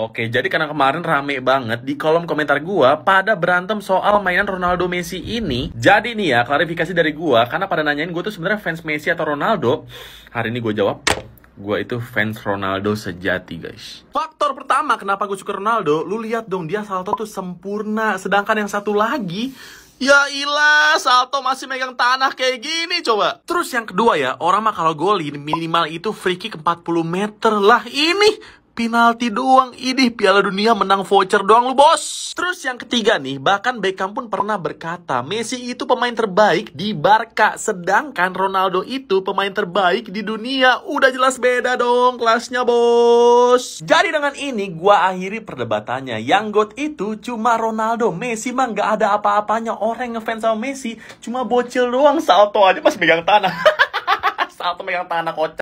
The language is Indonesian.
Oke, jadi karena kemarin rame banget di kolom komentar gua pada berantem soal mainan Ronaldo Messi ini. Jadi nih ya, klarifikasi dari gua karena pada nanyain gua tuh sebenarnya fans Messi atau Ronaldo. Hari ini gua jawab, gua itu fans Ronaldo sejati, guys. Faktor pertama kenapa gue suka Ronaldo, lu lihat dong dia salto tuh sempurna, sedangkan yang satu lagi Ya ilah, Salto masih megang tanah kayak gini coba. Terus yang kedua ya, orang mah kalau golin minimal itu free kick 40 meter lah. Ini penalti doang. Idih Piala Dunia menang voucher doang lu, Bos. Terus yang ketiga nih, bahkan Beckham pun pernah berkata, Messi itu pemain terbaik di Barca, sedangkan Ronaldo itu pemain terbaik di dunia. Udah jelas beda dong kelasnya, Bos. Jadi dengan ini gua akhiri perdebatannya. Yang god itu cuma Ronaldo, Messi mah nggak ada apa-apanya. Orang ngefans sama Messi cuma bocil doang salto aja pas megang tanah. salto megang tanah kocak.